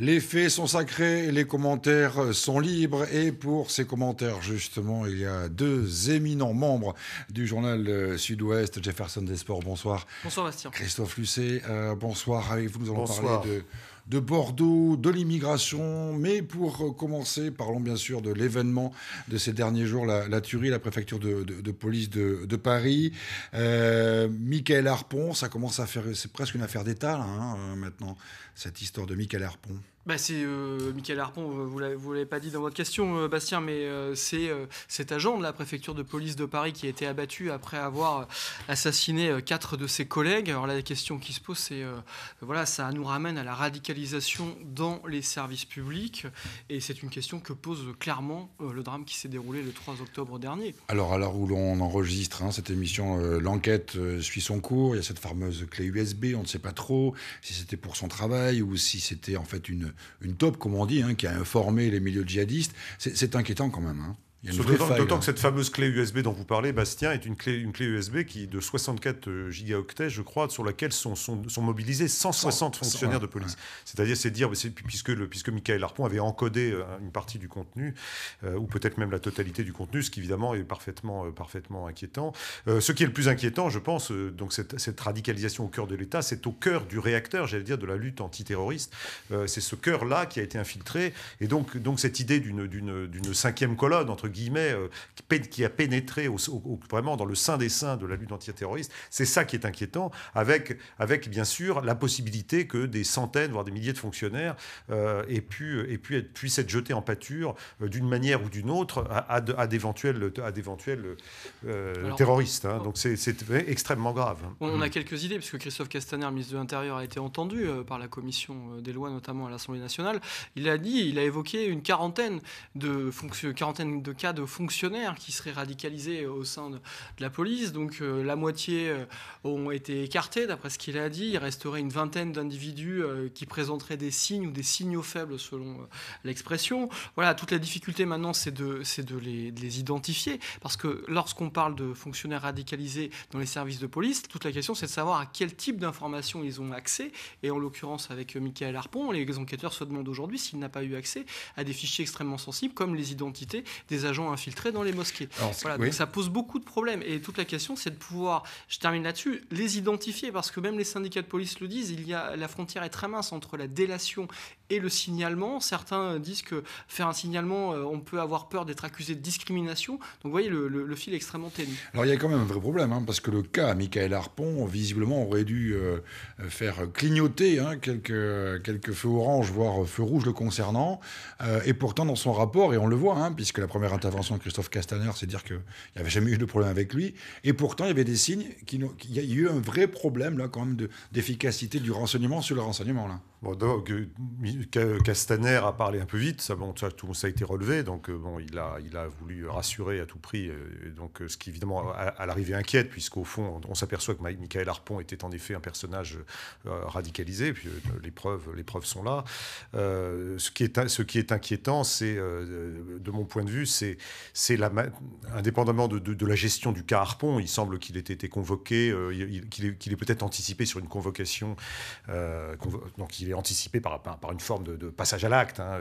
Les faits sont sacrés, les commentaires sont libres et pour ces commentaires justement, il y a deux éminents membres du journal euh, Sud-Ouest, Jefferson Desport, bonsoir. Bonsoir Bastien. Christophe Lucet, euh, bonsoir. Avec vous, nous allons parler de de Bordeaux, de l'immigration. Mais pour commencer, parlons bien sûr de l'événement de ces derniers jours, la, la tuerie, la préfecture de, police de, Paris. Euh, Michael Harpon, ça commence à faire, c'est presque une affaire d'État hein, euh, maintenant, cette histoire de Michael Harpon. Bah, c'est euh, Michael Harpon, vous ne l'avez pas dit dans votre question, euh, Bastien, mais euh, c'est euh, cet agent de la préfecture de police de Paris qui a été abattu après avoir assassiné quatre de ses collègues. Alors la question qui se pose, c'est voilà, ça nous ramène à la radicalisation dans les services publics, et c'est une question que pose clairement le drame qui s'est déroulé le 3 octobre dernier. Alors à l'heure où l'on enregistre hein, cette émission, l'enquête suit son cours. Il y a cette fameuse clé USB, on ne sait pas trop si c'était pour son travail ou si c'était en fait une une taupe, comme on dit, hein, qui a informé les milieux djihadistes. C'est inquiétant quand même. Hein. D'autant hein. que cette fameuse clé USB dont vous parlez, Bastien, est une clé, une clé USB qui de 64 euh, gigaoctets, je crois, sur laquelle sont, sont, sont mobilisés 160 fonctionnaires de police. C'est-à-dire, c'est dire, puisque, le, puisque Michael Harpon avait encodé euh, une partie du contenu, euh, ou peut-être même la totalité du contenu, ce qui évidemment est parfaitement, parfaitement inquiétant. ce qui est le plus inquiétant, je pense, donc cette, cette, radicalisation au cœur de l'État, c'est au cœur du réacteur, j'allais dire, de la lutte antiterroriste. c'est ce cœur-là qui a été infiltré. Et donc, donc cette idée d'une cinquième colonne, entre euh, qui a pénétré vraiment dans le sein des seins de la lutte antiterroriste. C'est ça qui est inquiétant, avec, avec bien sûr la possibilité que des centaines, voire des milliers de fonctionnaires euh, aient pu, aient pu être, puissent être jetés en pâture euh, d'une manière ou d'une autre à, à d'éventuels terroristes. Hein. Donc c'est extrêmement grave. On, a quelques idées, puisque Christophe Castaner, ministre de l'Intérieur, a été entendu par la commission des lois, notamment à l'Assemblée nationale. Il a dit, il a évoqué une quarantaine de, quarantaine de de fonctionnaires qui seraient radicalisés au sein de, la police. Donc euh, la moitié euh, ont été écartés, d'après ce qu'il a dit. Il resterait une vingtaine d'individus euh, qui présenteraient des signes ou des signaux faibles, selon l'expression. Voilà, toute la difficulté maintenant, c'est de, les, de les identifier. Parce que lorsqu'on parle de fonctionnaires radicalisés dans les services de police, toute la question, c'est de savoir à quel type d'informations ils ont accès. Et en l'occurrence, avec Michael Harpon, les enquêteurs se demandent aujourd'hui s'il n'a pas eu accès à des fichiers extrêmement sensibles, comme les identités des agents infiltrés dans les mosquées. donc ça pose beaucoup de problèmes. Et toute la question, c'est de pouvoir, je termine là-dessus, les identifier, parce que même les syndicats de police le disent, il y a, la frontière est très mince entre la délation et le signalement. Certains disent que faire un signalement, euh, on peut avoir peur d'être accusé de discrimination. Donc vous voyez, le, fil est extrêmement ténu. Alors il y a quand même un vrai problème, hein, parce que le cas Michael Harpon, visiblement, aurait dû euh, faire clignoter hein, quelques, quelques feux orange, voire feux rouge le concernant. Euh, et pourtant, dans son rapport, et on le voit, hein, puisque la première intervention de Christophe Castaner, c'est dire qu'il n'y avait jamais eu de problème avec lui. Et pourtant, il y avait des signes qu'il y a eu un vrai problème, là, quand même, d'efficacité du renseignement sur le renseignement, là. Euh, Castaner a parlé un peu vite, ça, bon, tout, ça a été relevé, donc euh, bon, il a, il a voulu rassurer à tout prix, euh, donc, ce qui évidemment à, l'arrivée inquiète, puisqu'au fond, on, s'aperçoit que Michael Harpon était en effet un personnage radicalisé, puis les preuves, les preuves sont là. ce, qui est, ce qui est inquiétant, c'est, de mon point de vue, c'est c'est, c'est la, indépendamment de, la gestion du cas Harpon, il semble qu'il ait été convoqué, euh, qu'il, est, peut-être anticipé sur une convocation, donc il est anticipé par, par, une forme de, passage à l'acte, hein,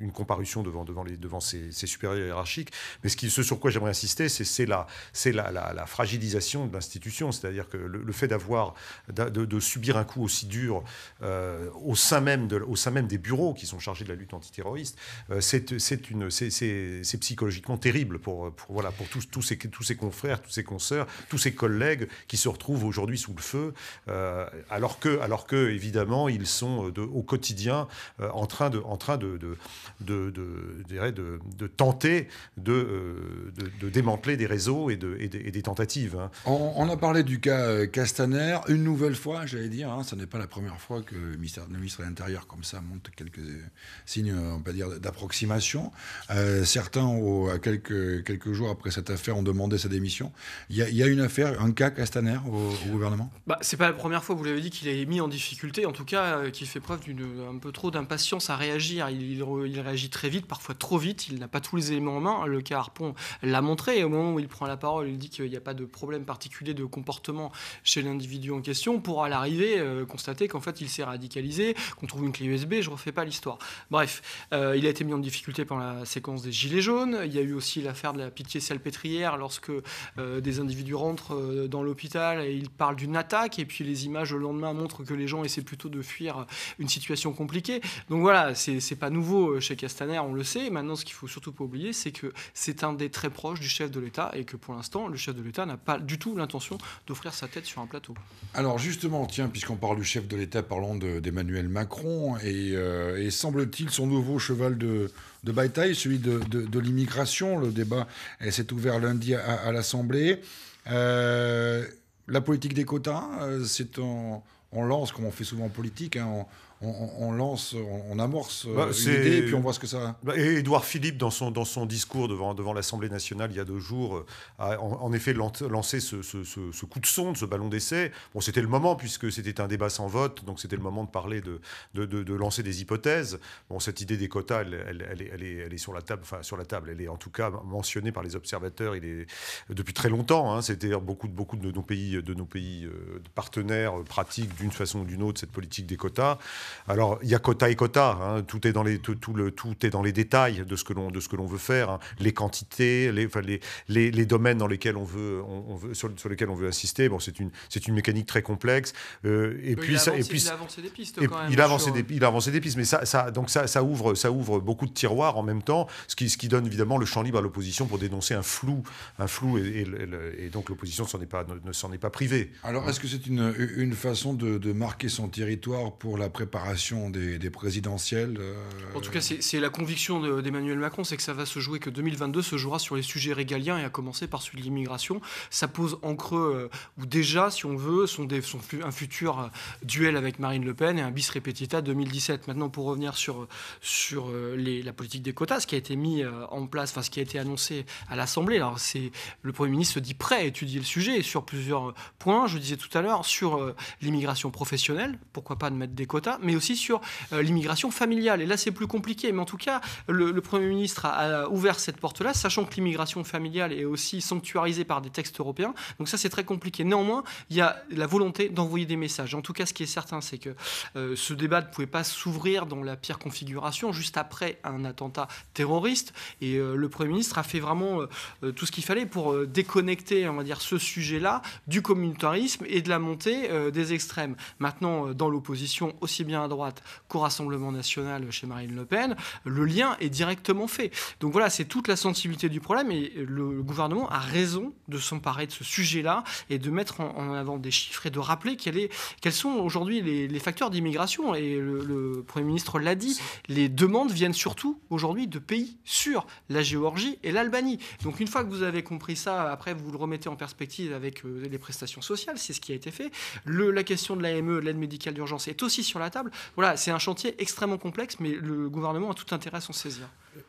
une, comparution devant, devant, les, ses, supérieurs hiérarchiques. Mais ce, ce, sur quoi j'aimerais insister, c'est, la, c'est la, fragilisation de l'institution, c'est-à-dire que le, fait d'avoir, de, subir un coup aussi dur euh, au, sein même de, au sein même des bureaux qui sont chargés de la lutte antiterroriste, euh, c'est, c'est une, c'est psychologiquement terrible pour, voilà, pour tous, tous, ces, tous ses confrères, tous ces consoeurs, tous ces collègues qui se retrouvent aujourd'hui sous le feu, euh, alors, que, alors que, évidemment, ils sont euh, au quotidien euh, en train de, en train de, de, de, de, de tenter de, démanteler des réseaux et, de, et des, tentatives. Hein. On, a parlé du cas Castaner, une nouvelle fois, j'allais dire, hein, ce n'est pas la première fois que le ministre de l'Intérieur, comme ça, monte quelques signes, on peut dire, d'approximation. certains à quelques, quelques jours après cette affaire, on demandait sa démission. Il y a, une affaire, un cas Castaner au, gouvernement bah, C'est pas la première fois, vous l'avez dit, qu'il est mis en difficulté, en tout cas, euh, qu'il fait preuve d'un euh, peu trop d'impatience à réagir. Il, réagit très vite, parfois trop vite, il n'a pas tous les éléments en main. Le cas Harpon l'a montré, et au moment où il prend la parole, il dit qu'il n'y a pas de problème particulier de comportement chez l'individu en question, pour à l'arrivée euh, constater qu'en fait, il s'est radicalisé, qu'on trouve une clé USB, je refais pas l'histoire. Bref, il a été mis en difficulté pendant la séquence des Gilets jaunes. Il y a eu aussi l'affaire de la pitié salpêtrière lorsque euh, des individus rentrent euh, dans l'hôpital et ils parlent d'une attaque. Et puis les images le lendemain montrent que les gens essaient plutôt de fuir euh, une situation compliquée. Donc voilà, c'est pas nouveau chez Castaner, on le sait. Maintenant, ce qu'il faut surtout pas oublier, c'est que c'est un des très proches du chef de l'État et que pour l'instant, le chef de l'État n'a pas du tout l'intention d'offrir sa tête sur un plateau. Alors justement, tiens, puisqu'on parle du chef de l'État, parlant d'Emmanuel Macron et semble-t-il son nouveau cheval de de bataille, celui de, l'immigration. Le débat s'est ouvert lundi à, l'Assemblée. Euh, la politique des quotas, euh, c'est en on lance, comme on fait souvent en politique, hein, on, lance, on, amorce l'idée euh, bah, et puis on voit ce que ça. Bah, et Édouard Philippe, dans son, dans son discours devant, l'Assemblée nationale il y a deux jours, euh, a en, effet lancé ce, ce, coup de sonde, ce ballon d'essai. Bon, c'était le moment puisque c'était un débat sans vote, donc c'était le moment de parler, de, de, de, de, lancer des hypothèses. Bon, cette idée des quotas, elle, elle, elle, est, elle, est, sur la table, enfin sur la table, elle est en tout cas mentionnée par les observateurs. Il est depuis très longtemps. Hein. C'est-à-dire beaucoup, beaucoup de nos pays, de nos pays euh, partenaires pratiquent d'une façon ou d'une autre cette politique des quotas. Alors, il y a quota et quota. Hein. tout, est dans les, tout, tout, le, tout est dans les détails de ce que l'on, de ce que l'on veut faire. Hein. les quantités, les, les, les, domaines dans lesquels on veut, on, veut, sur, sur, lesquels on veut insister. Bon, c'est une, c'est une mécanique très complexe. Euh, et, puis, il et puis, il a avancé des pistes quand même. Il a, avancé des, il des pistes. Mais ça, ça, donc ça, ça, ouvre, ça ouvre beaucoup de tiroirs en même temps, ce qui, ce qui donne évidemment le champ libre à l'opposition pour dénoncer un flou. Un flou et, et, donc l'opposition ne s'en est pas, ne, s'en est pas privée. Alors, est-ce que c'est une, une façon de, de marquer son territoire pour la préparation des, présidentielles. Euh, en tout cas, c'est la conviction d'Emmanuel Macron, c'est que ça va se jouer, que 2022 se jouera sur les sujets régaliens, et à commencer par celui de l'immigration. Ça pose en creux, euh, ou déjà, si on veut, sont des, un futur euh, duel avec Marine Le Pen et un bis repetita 2017. Maintenant, pour revenir sur, sur la politique des quotas, ce qui a été mis en place, enfin ce qui a été annoncé à l'Assemblée, alors c'est le Premier ministre se dit prêt à étudier le sujet sur plusieurs points. Je disais tout à l'heure sur l'immigration professionnelle, pourquoi pas de mettre des quotas, mais aussi sur euh, l'immigration familiale. Et là, c'est plus compliqué. Mais en tout cas, le, Premier ministre a, ouvert cette porte-là, sachant que l'immigration familiale est aussi sanctuarisée par des textes européens. Donc ça, c'est très compliqué. Néanmoins, il y a la volonté d'envoyer des messages. En tout cas, ce qui est certain, c'est que euh, ce débat ne pouvait pas s'ouvrir dans la pire configuration, juste après un attentat terroriste. Et euh, le Premier ministre a fait vraiment tout ce qu'il fallait pour déconnecter, on va dire, ce sujet-là du communautarisme et de la montée des extrêmes. Maintenant, dans l'opposition, aussi bien à droite qu'au Rassemblement national chez Marine Le Pen, le lien est directement fait. Donc voilà, c'est toute la sensibilité du problème et le gouvernement a raison de s'emparer de ce sujet-là et de mettre en, avant des chiffres et de rappeler quels sont aujourd'hui les, facteurs d'immigration. Et le, Premier ministre l'a dit, les demandes viennent surtout aujourd'hui de pays sûrs, la Géorgie et l'Albanie. Donc une fois que vous avez compris ça, après vous le remettez en perspective avec euh, les prestations sociales, c'est ce qui a été fait. la question de l'AME, l'aide médicale d'urgence, est aussi sur la table. Voilà, c'est un chantier extrêmement complexe, mais le gouvernement a tout intérêt à s'en saisir.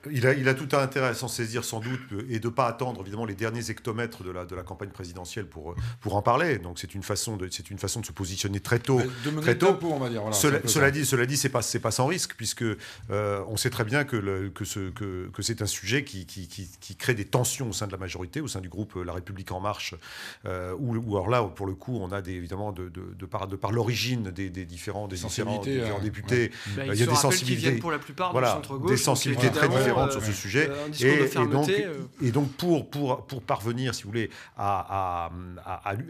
Il a, tout intérêt à s'en saisir sans doute euh, et de ne pas attendre évidemment les derniers hectomètres de la, de la campagne présidentielle pour, euh, pour en parler. Donc c'est une, façon de, une façon de se positionner très tôt. De mener très tôt. on va dire. cela, dit, cela dit ce n'est pas, pas sans risque, puisque euh, on sait très bien que, que, ce, que, que c'est un sujet qui, qui, crée des tensions au sein de la majorité, au sein du groupe La République En Marche, où, alors là, pour le coup, on a évidemment, de, par, de par l'origine des, différents, des différents, députés, bah, il y a des sensibilités. Qui viennent pour la plupart voilà, centre-gauche. Des sensibilités très différentes sur ce sujet. Et, euh. donc, pour, pour, pour parvenir, si vous voulez, à,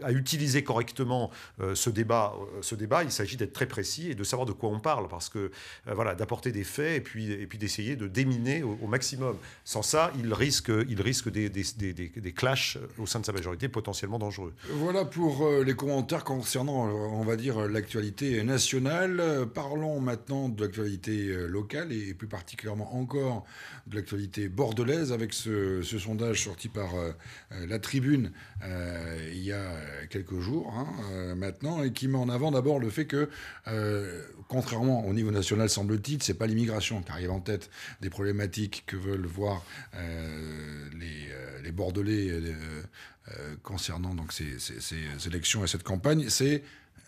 à, utiliser correctement euh, ce, débat, euh, ce débat, il s'agit d'être très précis et de savoir de quoi on parle, parce que voilà, d'apporter des faits et puis, et puis d'essayer de déminer au, maximum. Sans ça, il risque, il risque des, des, des, des, clashs au sein de sa majorité potentiellement dangereux. Voilà pour les commentaires concernant, on va dire, l'actualité nationale. Parlons maintenant de l'actualité locale et plus particulièrement encore de l'actualité bordelaise avec ce, sondage sorti par euh, la Tribune euh, il y a quelques jours hein, euh, maintenant et qui met en avant d'abord le fait que, contrairement au niveau national, semble-t-il, c'est pas l'immigration qui arrive en tête des problématiques que veulent voir les, Bordelais concernant donc ces, ces élections et cette campagne, c'est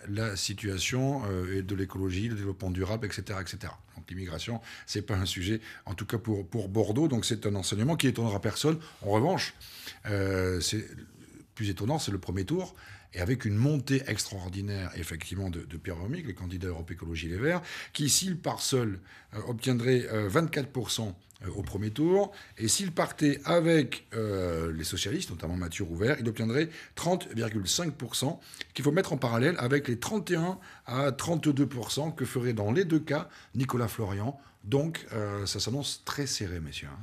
la situation euh, et de l'écologie, le développement durable, etc. etc. Donc l'immigration, ce n'est pas un sujet, en tout cas pour, Bordeaux, donc c'est un enseignement qui étonnera personne. En revanche, euh, c'est plus étonnant, c'est le premier tour, et avec une montée extraordinaire, effectivement, de, de Pierre le candidat Europe Écologie Les Verts, qui, s'il part seul, euh, obtiendrait 24% euh, euh, au premier tour, et s'il partait avec les socialistes, notamment Mathieu Rouvert, il obtiendrait 30,5%, qu'il faut mettre en parallèle avec les 31 à 32% que ferait dans les deux cas Nicolas Florian. Donc ça s'annonce très serré, messieurs. Hein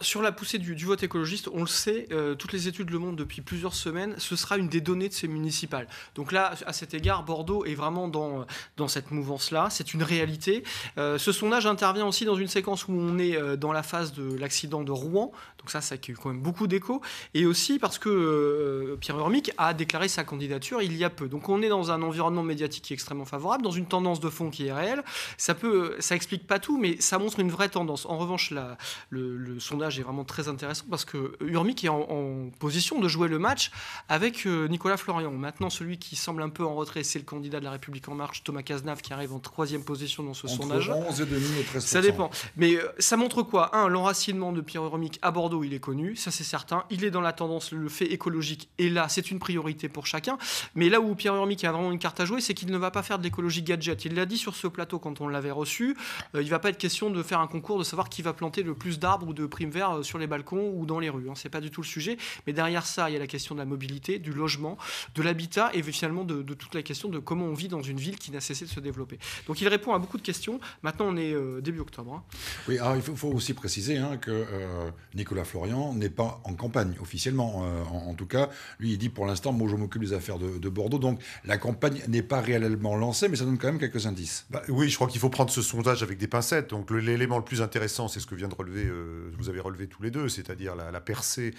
sur la poussée du, vote écologiste, on le sait, euh, toutes les études le montrent depuis plusieurs semaines, ce sera une des données de ces municipales. Donc là, à cet égard, Bordeaux est vraiment dans, dans cette mouvance-là, c'est une réalité. Euh, ce sondage intervient aussi dans une séquence où on est euh, dans la phase de l'accident de Rouen, donc ça, ça a eu quand même beaucoup d'écho, et aussi parce que Pierre Urmic a déclaré sa candidature il y a peu. Donc on est dans un environnement médiatique qui est extrêmement favorable, dans une tendance de fond qui est réelle. Ça peut, ça explique pas tout, mais ça montre une vraie tendance. En revanche, le le sondage est vraiment très intéressant parce que Urmic est en, position de jouer le match avec euh, Nicolas Florian. Maintenant, celui qui semble un peu en retrait, c'est le candidat de la République en marche, Thomas Cazenave, qui arrive en troisième position dans ce sondage. Ça dépend. Mais euh, ça montre quoi Un, l'enracinement de Pierre Urmic à Bordeaux, il est connu, ça c'est certain. Il est dans la tendance, le fait écologique est là, c'est une priorité pour chacun. Mais là où Pierre Urmic a vraiment une carte à jouer, c'est qu'il ne va pas faire de l'écologie gadget. Il l'a dit sur ce plateau quand on l'avait reçu. Euh, il ne va pas être question de faire un concours de savoir qui va planter le plus d'arbres ou de prime vert euh, sur les balcons ou dans les rues. Hein. Ce n'est pas du tout le sujet. Mais derrière ça, il y a la question de la mobilité, du logement, de l'habitat et finalement de, toute la question de comment on vit dans une ville qui n'a cessé de se développer. Donc il répond à beaucoup de questions. Maintenant, on est euh, début octobre. Hein. Oui, alors il faut, aussi préciser hein, que euh, Nicolas Florian n'est pas en campagne officiellement. Euh, en, tout cas, lui, il dit pour l'instant, moi, je m'occupe des affaires de, Bordeaux. Donc la campagne n'est pas réellement lancée, mais ça donne quand même quelques indices. Bah, oui, je crois qu'il faut prendre ce sondage avec des pincettes. Donc l'élément le plus intéressant, c'est ce que vient de relever, euh, vous avez relevé tous les deux, c'est-à-dire la, percée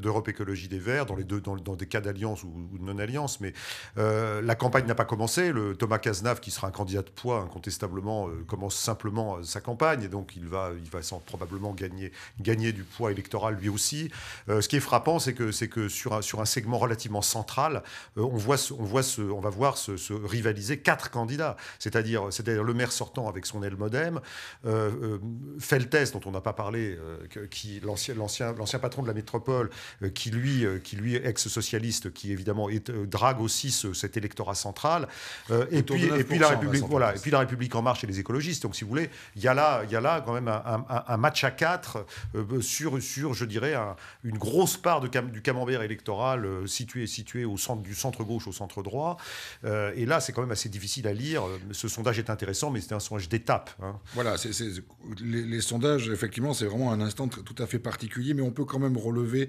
d'Europe Écologie des Verts dans les deux, dans, des cas d'alliance ou, de non-alliance. Mais la campagne n'a pas commencé. Le Thomas Cazenave, qui sera un candidat de poids incontestablement, commence simplement sa campagne. Et donc il il va, il va sans, probablement gagner, gagner du poids électoral lui aussi. Euh, ce qui est frappant, c'est que, c'est que sur, un, sur un segment relativement central, euh, on, voit, on, voit ce, on va voir se, rivaliser quatre candidats, c'est-à-dire, cest le maire sortant avec son aile modem, euh, Feltes, dont on n'a pas parlé, qui, l'ancien, l'ancien, patron de la métropole, qui lui, qui lui ex-socialiste, qui évidemment drague aussi cet électorat central, et, puis, et puis la République, voilà, et puis la République en marche et les écologistes. Donc si vous voulez, il y a là, il y a là même un, match à quatre euh, sur, sur, je dirais, une grosse part de du camembert électoral euh, situé, situé au centre, du centre gauche au centre droit. Euh, et là, c'est quand même assez difficile à lire. Ce sondage est intéressant, mais c'est un sondage d'étape. Hein. Voilà, les, sondages, effectivement, c'est vraiment un instant tout à fait particulier, mais on peut quand même relever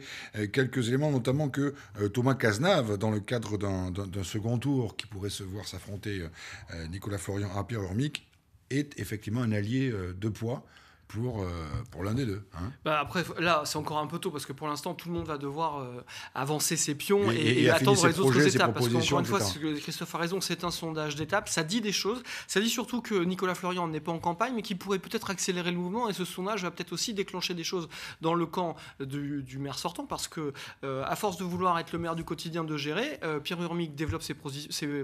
quelques éléments, notamment que Thomas Cazenave, dans le cadre d'un, second tour qui pourrait se voir s'affronter Nicolas Florian à Pierre Urmic, est effectivement un allié euh, de poids pour, euh, pour l'un des deux. Hein. Bah après, là, c'est encore un peu tôt parce que pour l'instant, tout le monde va devoir euh, avancer ses pions et, attendre les autres étapes. Parce une fois, Christophe a raison, c'est un sondage d'étape Ça dit des choses. Ça dit surtout que Nicolas Florian n'est pas en campagne, mais qu'il pourrait peut-être accélérer le mouvement. Et ce sondage va peut-être aussi déclencher des choses dans le camp du, maire sortant. Parce que, euh, à force de vouloir être le maire du quotidien de gérer, Pierre Urmic développe ses,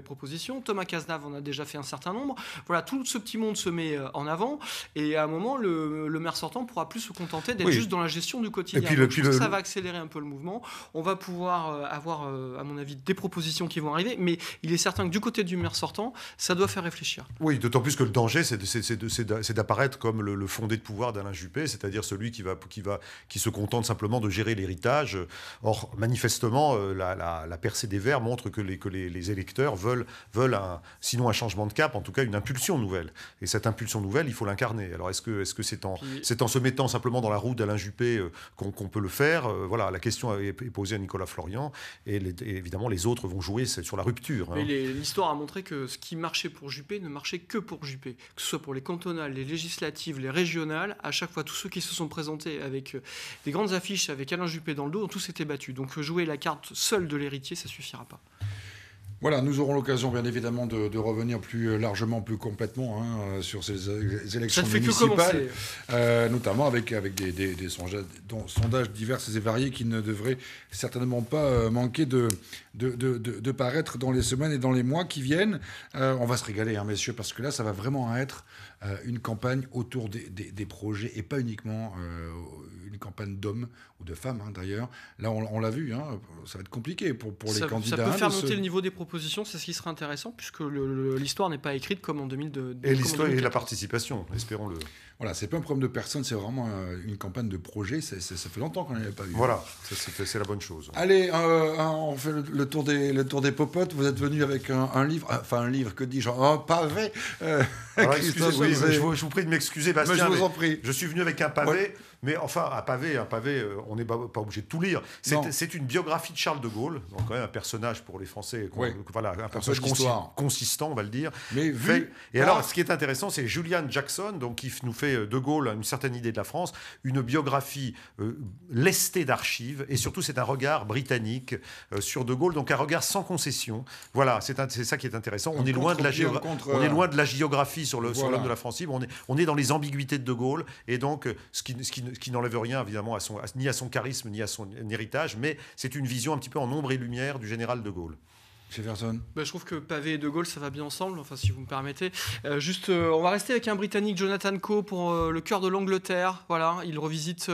propositions. Thomas Cazenave en a déjà fait un certain nombre. Voilà, tout ce petit monde se met en avant. Et à un moment, le le, maire sortant pourra plus se contenter d'être juste dans la gestion du quotidien. Et ça va accélérer un peu le mouvement. On va pouvoir euh, avoir, euh, à mon avis, des propositions qui vont arriver, mais il est certain que du côté du maire sortant, ça doit faire réfléchir. Oui, d'autant plus que le danger, c'est d'apparaître comme le, fondé de pouvoir d'Alain Juppé, c'est-à-dire celui qui, va, qui, va, qui se contente simplement de gérer l'héritage. Or, manifestement, euh, la, percée des Verts montre que les, que les, électeurs veulent, veulent un, sinon un changement de cap, en tout cas une impulsion nouvelle. Et cette impulsion nouvelle, il faut l'incarner. Alors, est-ce que c'est -ce c'est en, se mettant simplement dans la roue d'Alain Juppé euh, qu'on, peut le faire. Euh, voilà, la question est posée à Nicolas Florian et, évidemment les autres vont jouer sur la rupture. Hein. Mais l'histoire a montré que ce qui marchait pour Juppé ne marchait que pour Juppé, que ce soit pour les cantonales, les législatives, les régionales. À chaque fois, tous ceux qui se sont présentés avec euh, des grandes affiches avec Alain Juppé dans le dos ont tous été battus. Donc jouer la carte seule de l'héritier, ça suffira pas. Voilà, nous aurons l'occasion, bien évidemment, de, revenir plus euh, largement, plus complètement hein, euh, sur ces élections municipales, euh, notamment avec, avec des, des, sondages, sondages divers et variés qui ne devraient certainement pas manquer de, de, paraître dans les semaines et dans les mois qui viennent. Euh, on va se régaler, hein, messieurs, parce que là, ça va vraiment être euh, une campagne autour des, projets et pas uniquement euh, une campagne d'hommes ou de femmes, hein, d'ailleurs. Là, on, l'a vu, hein, ça va être compliqué pour, les candidats. Ça peut faire monter le niveau des propositions, c'est ce qui sera intéressant, puisque l'histoire n'est pas écrite comme en 2002. Et l'histoire et la participation, espérons-le. Voilà, c'est pas un problème de personne, c'est vraiment euh, une campagne de projet. ça fait longtemps qu'on n'avait pas vu. Voilà, c'est la bonne chose. Allez, euh, euh, on fait le, tour des, des popotes. Vous êtes venu avec un, livre, enfin un livre, que dis-je, un pavé. excusez, moi je, vous, prie de m'excuser, Bastien. je vous en prie. Je suis venu avec un pavé, mais enfin, un pavé, un pavé, on n'est pas, obligé de tout lire. C'est une biographie de Charles de Gaulle, donc quand même un personnage pour les Français, voilà, un, personnage consistant, on va le dire. Mais et alors, ce qui est intéressant, c'est Julian Jackson, donc qui nous fait euh, de Gaulle une certaine idée de la France, une biographie euh, lestée d'archives, et surtout c'est un regard britannique euh, sur De Gaulle, donc un regard sans concession. Voilà, c'est ça qui est intéressant. On, est loin, de la on est loin de la géographie sur l'homme de la France libre, on est, dans les ambiguïtés de De Gaulle, et donc ce qui, n'enlève rien évidemment ni à son charisme, ni à son héritage, mais c'est une vision un petit peu en ombre et lumière du général De Gaulle. Bah, je trouve que Pavé et De Gaulle, ça va bien ensemble, enfin, si vous me permettez. Euh, juste, euh, on va rester avec un Britannique, Jonathan Coe, pour euh, le cœur de l'Angleterre. Voilà, il revisite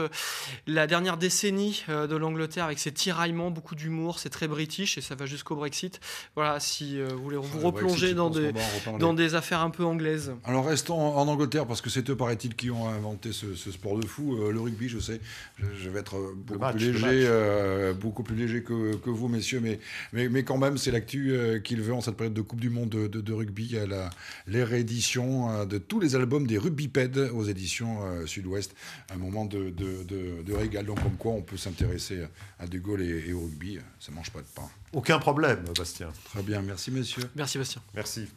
la dernière décennie de l'Angleterre avec ses tiraillements, beaucoup d'humour, c'est très british et ça va jusqu'au Brexit. Voilà, si vous voulez vous replonger dans, des, dans des affaires un peu anglaises. Alors, restons en, Angleterre, parce que c'est eux, paraît-il, qui ont inventé ce, sport de fou. le rugby, je sais, je, vais être beaucoup, plus, léger, beaucoup plus léger que, vous, messieurs, mais, mais, quand même, c'est la euh, qu'il veut en cette période de Coupe du Monde de, rugby. à la a les rééditions euh, de tous les albums des rugbypeds aux éditions euh, Sud-Ouest. Un moment de, de, régal. Donc, comme quoi, on peut s'intéresser à De Gaulle et, au rugby. Ça mange pas de pain. Aucun problème, Bastien. Très bien. Merci, monsieur Merci, Bastien. Merci.